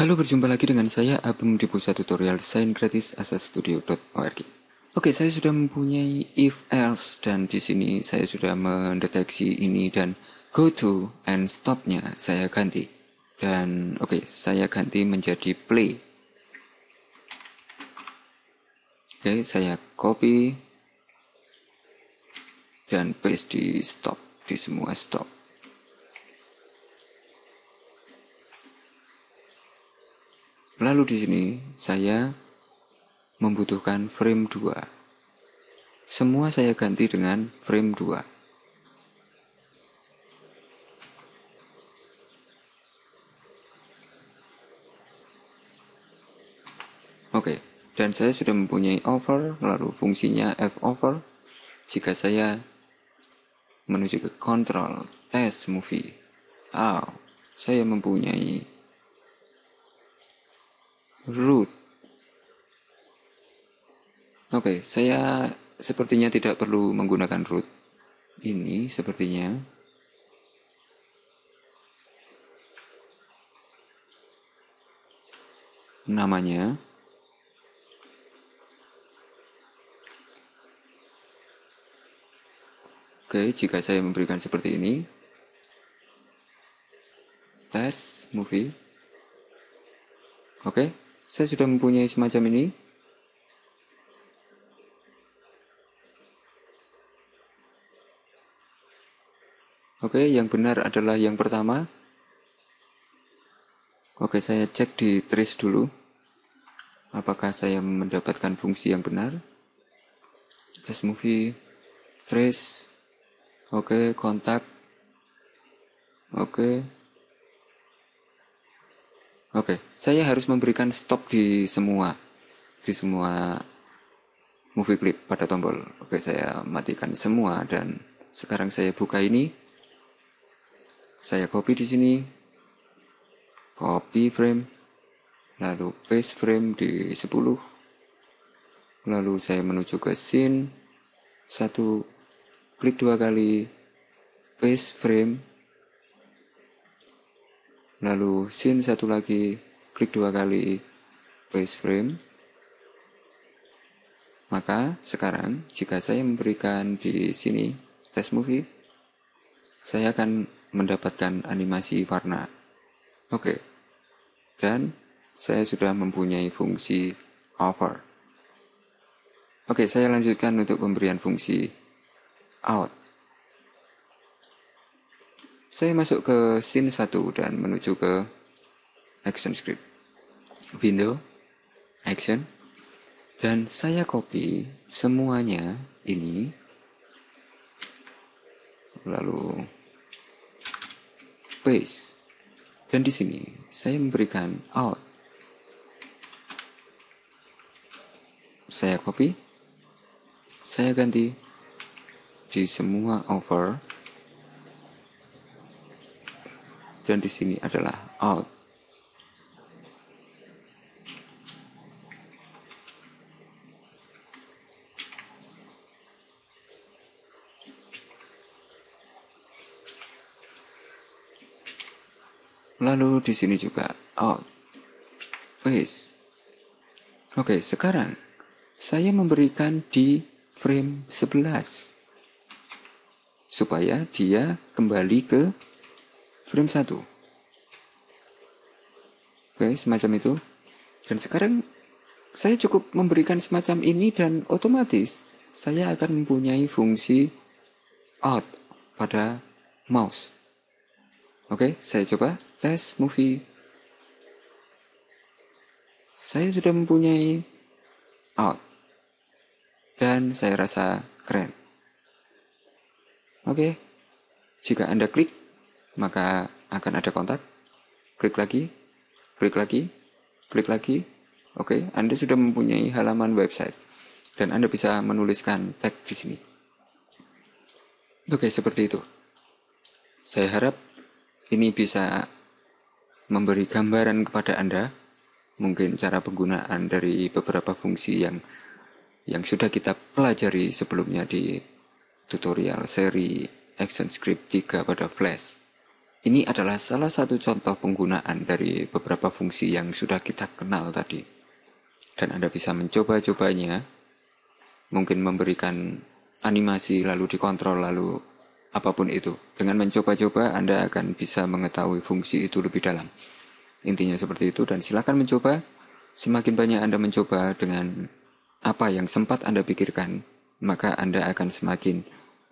Halo, berjumpa lagi dengan saya Abeng di pusat tutorial desain gratis studio.org. Oke, saya sudah mempunyai if else dan di sini saya sudah mendeteksi ini dan go to and stopnya saya ganti. Dan oke, saya ganti menjadi play. Oke, saya copy dan paste di stop di semua stop. Lalu di sini saya membutuhkan frame 2. Semua saya ganti dengan frame 2. Oke, dan saya sudah mempunyai over, lalu fungsinya f over. Jika saya menuju ke control test movie, oh, saya mempunyai root. Oke, saya sepertinya tidak perlu menggunakan root. Ini sepertinya. Namanya. Oke, okay, jika saya memberikan seperti ini. test movie. Oke, okay. Saya sudah mempunyai semacam ini. Oke, yang benar adalah yang pertama. Oke, saya cek di trace dulu. Apakah saya mendapatkan fungsi yang benar? Trace movie, trace, oke, kontak, oke, Oke, okay. saya harus memberikan stop di semua di semua movie clip pada tombol. Oke, okay, saya matikan semua dan sekarang saya buka ini. Saya copy di sini. Copy frame. Lalu paste frame di 10. Lalu saya menuju ke scene. Satu klik dua kali paste frame lalu scene satu lagi klik dua kali base frame maka sekarang jika saya memberikan di sini test movie saya akan mendapatkan animasi warna oke dan saya sudah mempunyai fungsi over oke saya lanjutkan untuk pemberian fungsi out saya masuk ke scene 1 dan menuju ke action script. Window, action, dan saya copy semuanya ini lalu paste dan di sini saya memberikan out saya copy saya ganti di semua over dan di sini adalah out. Lalu di sini juga out. Please. Oke, sekarang saya memberikan di frame 11 supaya dia kembali ke frame 1 oke semacam itu dan sekarang saya cukup memberikan semacam ini dan otomatis saya akan mempunyai fungsi out pada mouse oke saya coba tes movie saya sudah mempunyai out dan saya rasa keren oke jika anda klik maka akan ada kontak. Klik lagi, klik lagi, klik lagi. Oke, Anda sudah mempunyai halaman website dan Anda bisa menuliskan tag di sini. Oke, seperti itu. Saya harap ini bisa memberi gambaran kepada Anda mungkin cara penggunaan dari beberapa fungsi yang yang sudah kita pelajari sebelumnya di tutorial seri ActionScript 3 pada Flash. Ini adalah salah satu contoh penggunaan dari beberapa fungsi yang sudah kita kenal tadi. Dan Anda bisa mencoba-cobanya, mungkin memberikan animasi lalu dikontrol lalu apapun itu. Dengan mencoba-coba Anda akan bisa mengetahui fungsi itu lebih dalam. Intinya seperti itu dan silakan mencoba. Semakin banyak Anda mencoba dengan apa yang sempat Anda pikirkan, maka Anda akan semakin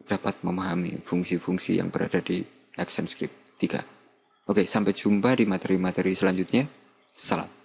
dapat memahami fungsi-fungsi yang berada di Script. 3. Oke, sampai jumpa di materi-materi selanjutnya. Salam.